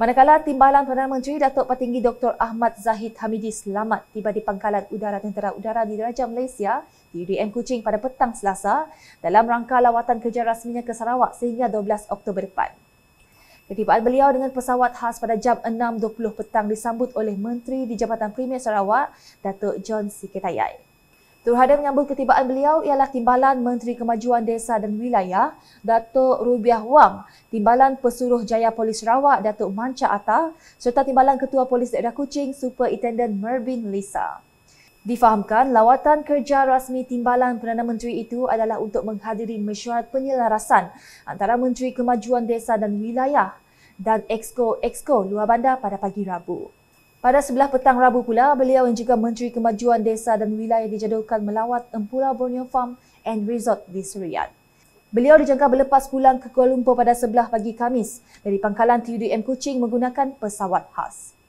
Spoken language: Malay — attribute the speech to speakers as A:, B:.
A: Manakala timbalan Perdana Menteri Datuk Patinggi Dr. Ahmad Zahid Hamidi selamat tiba di Pangkalan Udara Tentera Udara di Raja Malaysia di UDM Kuching pada petang Selasa dalam rangka lawatan kerja rasminya ke Sarawak sehingga 12 Oktober depan. Ketibaan beliau dengan pesawat khas pada jam 6.20 petang disambut oleh Menteri di Jabatan Premier Sarawak, Datuk John Siketayai hadir menyambut ketibaan beliau ialah Timbalan Menteri Kemajuan Desa dan Wilayah Datuk Rubiah Wang, Timbalan Pesuruh Jaya Polis Sarawak Datuk Manca Atta serta Timbalan Ketua Polis Daerah Kuching Superintendent Mervin Lisa. Difahamkan lawatan kerja rasmi Timbalan Perdana Menteri itu adalah untuk menghadiri mesyuarat penyelarasan antara Menteri Kemajuan Desa dan Wilayah dan Exco-Exco Luar Bandar pada pagi Rabu. Pada sebelah petang Rabu pula, beliau yang juga Menteri Kemajuan Desa dan Wilayah dijadualkan melawat Empula Borneo Farm and Resort di Suriat. Beliau dijangka berlepas pulang ke Kuala Lumpur pada sebelah pagi Kamis dari pangkalan TUDM Kuching menggunakan pesawat khas.